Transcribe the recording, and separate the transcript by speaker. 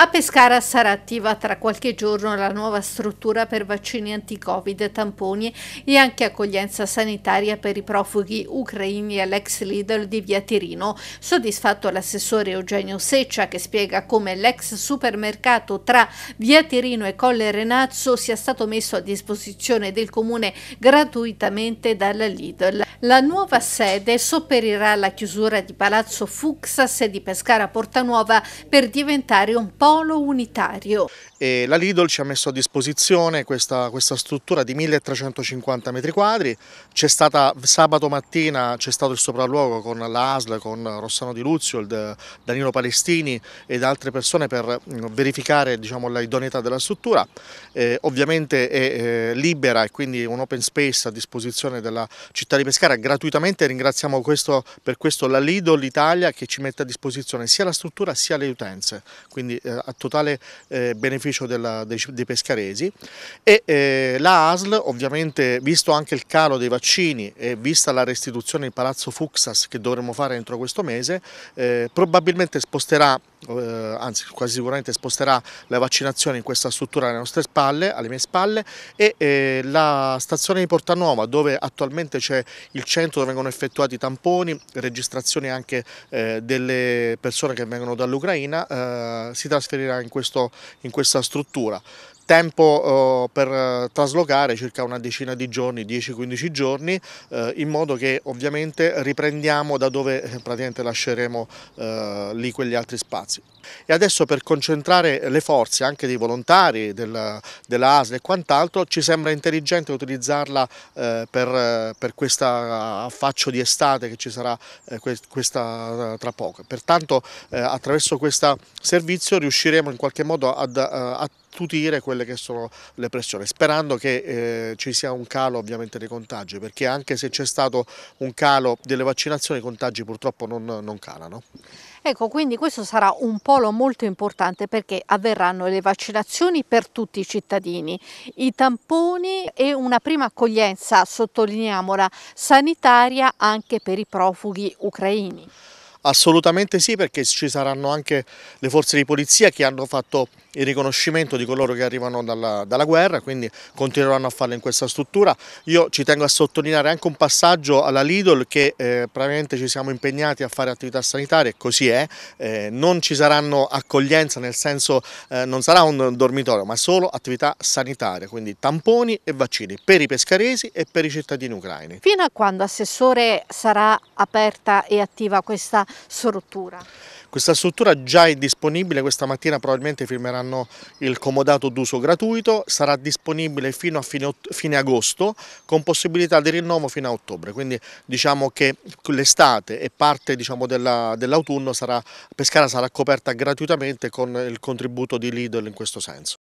Speaker 1: A Pescara sarà attiva tra qualche giorno la nuova struttura per vaccini anti-Covid, tamponi e anche accoglienza sanitaria per i profughi ucraini all'ex leader di Via Tirino. Soddisfatto l'assessore Eugenio Seccia che spiega come l'ex supermercato tra Via Tirino e Colle Renazzo sia stato messo a disposizione del comune gratuitamente dalla Lidl. La nuova sede sopperirà alla chiusura di Palazzo Fuxas e di Pescara Porta Nuova per diventare un po' polo unitario.
Speaker 2: E la Lidl ci ha messo a disposizione questa, questa struttura di 1350 metri quadri, c'è stata sabato mattina c'è stato il sopralluogo con la con Rossano Di Luzio, il Danilo Palestini ed altre persone per mm, verificare diciamo, la della struttura, eh, ovviamente è eh, libera e quindi un open space a disposizione della città di Pescara, gratuitamente ringraziamo questo, per questo la Lidl Italia che ci mette a disposizione sia la struttura sia le utenze, quindi eh, a totale eh, beneficio della, dei, dei, pescaresi e eh, la ASL ovviamente visto anche il calo dei vaccini e vista la restituzione in Palazzo Fuxas che dovremo fare entro questo mese eh, probabilmente sposterà eh, anzi quasi sicuramente sposterà la vaccinazione in questa struttura alle nostre spalle, alle mie spalle e eh, la stazione di Porta Nuova dove attualmente c'è il centro dove vengono effettuati i tamponi, registrazioni anche eh, delle persone che vengono dall'Ucraina, eh, si trasferirà in, questo, in questa struttura tempo eh, per eh, traslocare circa una decina di giorni, 10-15 giorni, eh, in modo che ovviamente riprendiamo da dove praticamente lasceremo lì quegli altri spazi. E adesso per concentrare le forze anche dei volontari, del, della ASL e quant'altro, ci sembra intelligente utilizzarla per, per questo affaccio di estate che ci sarà questa, tra poco. Pertanto attraverso questo servizio riusciremo in qualche modo ad, ad attutire quelle che sono le pressioni, sperando che eh, ci sia un calo ovviamente dei contagi, perché anche se c'è stato un calo delle vaccinazioni i contagi purtroppo non, non calano.
Speaker 1: Ecco, quindi questo sarà un polo molto importante perché avverranno le vaccinazioni per tutti i cittadini, i tamponi e una prima accoglienza, sottolineiamola, sanitaria anche per i profughi ucraini.
Speaker 2: Assolutamente sì perché ci saranno anche le forze di polizia che hanno fatto il riconoscimento di coloro che arrivano dalla, dalla guerra, quindi continueranno a farlo in questa struttura. Io ci tengo a sottolineare anche un passaggio alla Lidl che eh, praticamente ci siamo impegnati a fare attività sanitarie, così è, eh, non ci saranno accoglienza nel senso eh, non sarà un dormitorio ma solo attività sanitarie, quindi tamponi e vaccini per i pescaresi e per i cittadini ucraini.
Speaker 1: Fino a quando Assessore sarà aperta e attiva questa struttura?
Speaker 2: Questa struttura già è disponibile, questa mattina probabilmente firmeranno il comodato d'uso gratuito, sarà disponibile fino a fine, fine, agosto con possibilità di rinnovo fino a ottobre, quindi diciamo che l'estate e parte diciamo, dell'autunno dell sarà, Pescara sarà coperta gratuitamente con il contributo di Lidl in questo senso.